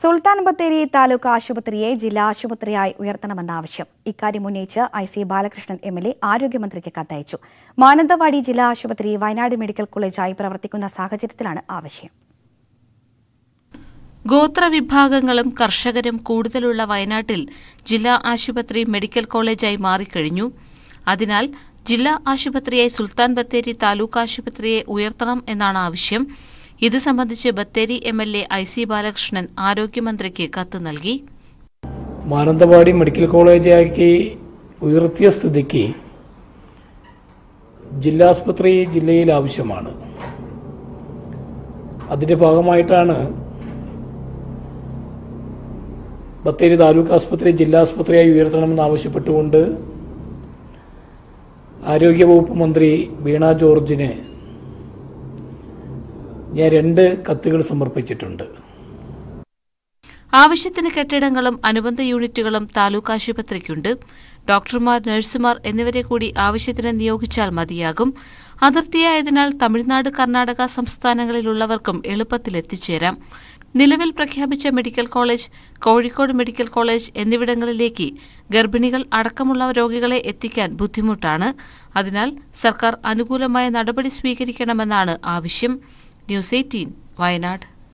സുൽത്താൻ ബത്തേരി താലൂക്ക് ആശുപത്രിയെ ജില്ലാ ആശുപത്രിയായി ഉയർത്തണമെന്ന ആവശ്യം ഇക്കാര്യം ഉന്നയിച്ച് I C Balakrishnan M L A ആരോഗ്യമന്ത്രിക്ക് കത്തയച്ചു മാനന്തവാടി ജില്ലാ ആശുപത്രി വയനാട് മെഡിക്കൽ കോളേജായി പ്രവർത്തിക്കുന്ന സാഹചര്യത്തിലാണ് ആവശ്യം ഗോത്രവിഭാഗങ്ങളും കർഷകരും കൂടുതലുള്ള വയനാട്ടിൽ ജില്ലാ ആശുപത്രി മെഡിക്കൽ കോളേജായി മാറിക്കഴിഞ്ഞു അതിനാൽ ജില്ലാ ആശുപത്രിയായി സുൽത്താൻ ബത്തേരി താലൂക്ക് ആശുപത്രിയെ ഉയർത്തണം എന്നാണ് ആവശ്യം ഇത് സംബന്ധിച്ച് Bathery M L A I C Balakrishnan ആരോഗ്യമന്ത്രിക്ക് കത്ത് നൽകി മാനന്തവാടി മെഡിക്കൽ കോളേജാക്കി ഉയർത്തിയ സ്ഥിതിക്ക് ജില്ലാസ്പത്രി ജില്ലയിൽ ആവശ്യമാണ് അതിൻ്റെ ഭാഗമായിട്ടാണ് ബത്തേരി താലൂക്ക് ആസ്പത്രി ജില്ലാ ആസ്പത്രിയായി ഉയർത്തണമെന്ന് ആവശ്യപ്പെട്ടുകൊണ്ട് ആരോഗ്യവകുപ്പ് മന്ത്രി വീണ ജോർജിന് ഞാൻ രണ്ട് കത്തുകൾ സമർപ്പിച്ചിട്ടുണ്ട് ആവശ്യത്തിന് കെട്ടിടങ്ങളും അനുബന്ധ യൂണിറ്റുകളും താലൂക്ക് ആശുപത്രിക്കുണ്ട് ഡോക്ടർമാർ നഴ്സുമാർ എന്നിവരെ കൂടി ആവശ്യത്തിന് നിയോഗിച്ചാൽ മതിയാകും അതിർത്തിയായതിനാൽ തമിഴ്നാട് കർണാടക സംസ്ഥാനങ്ങളിലുള്ളവർക്കും എളുപ്പത്തിൽ എത്തിച്ചേരാം നിലവിൽ പ്രഖ്യാപിച്ച medical college Kozhikode medical college എന്നിവിടങ്ങളിലേക്ക് ഗർഭിണികൾ അടക്കമുള്ള രോഗികളെ എത്തിക്കാൻ ബുദ്ധിമുട്ടാണ് അതിനാൽ സർക്കാർ അനുകൂലമായ നടപടി സ്വീകരിക്കണമെന്നാണ് ആവശ്യം News 18, Why not?